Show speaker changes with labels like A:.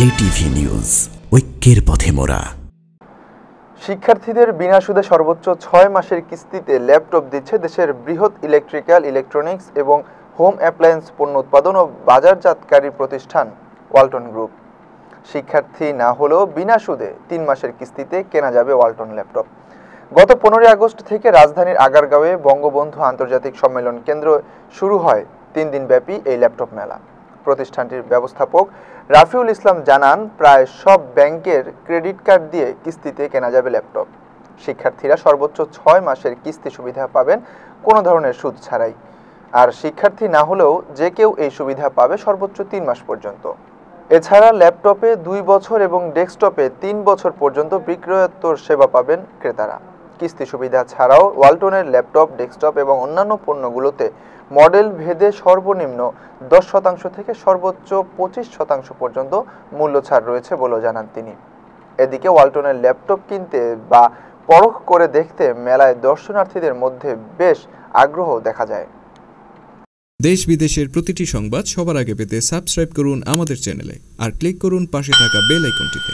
A: JTV news ঐক্যের পথে মোরা
B: শিক্ষার্থীদের বিনা সুদে সর্বোচ্চ ছয় মাসের কিস্তিতে ল্যাপটপ দিচ্ছে দেশের বৃহৎ ইলেকট্রিক্যাল ইলেকট্রনিক্স এবং হোম অ্যাপ্লায়েন্স পণ্য উৎপাদন ও বাজারজাতকারী প্রতিষ্ঠান ওয়ালটন গ্রুপ শিক্ষার্থী না হলেও বিনা সুদে তিন মাসের কিস্তিতে কেনা যাবে ওয়ালটন ল্যাপটপ গত পনেরোই আগস্ট থেকে রাজধানীর আগারগাঁওয়ে বঙ্গবন্ধু আন্তর্জাতিক সম্মেলন কেন্দ্র শুরু হয় তিন দিনব্যাপী এই ল্যাপটপ মেলা প্রতিষ্ঠানটির ব্যবস্থাপক রাফিউল ইসলাম জানান প্রায় সব ব্যাংকের ক্রেডিট কার্ড দিয়ে কিস্তিতে কেনা যাবে ল্যাপটপ শিক্ষার্থীরা সর্বোচ্চ ছয় মাসের কিস্তি সুবিধা পাবেন কোনো ধরনের সুদ ছাড়াই আর শিক্ষার্থী না হলেও যে কেউ এই সুবিধা পাবে সর্বোচ্চ তিন মাস পর্যন্ত এছাড়া ল্যাপটপে দুই বছর এবং ডেস্কটপে তিন বছর পর্যন্ত বিক্রয়োত্তর সেবা পাবেন ক্রেতারা কিস্তি সুবিধা ছাড়াও ওয়ালটনের ল্যাপটপ ডেস্কটপ এবং অন্যান্য পণ্যগুলোতে মডেল ভেদে সর্বনিম্ন দশ শতাংশ থেকে সর্বোচ্চ পঁচিশ শতাংশ পর্যন্ত মূল্য ছাড় রয়েছে বলেও জানান তিনি এদিকে ওয়ালটনের ল্যাপটপ কিনতে বা পরখ করে দেখতে মেলায় দর্শনার্থীদের মধ্যে বেশ আগ্রহ দেখা যায়
C: দেশ বিদেশের প্রতিটি সংবাদ সবার আগে পেতে সাবস্ক্রাইব করুন আমাদের চ্যানেলে আর ক্লিক করুন পাশে থাকা বেল আইকনটিতে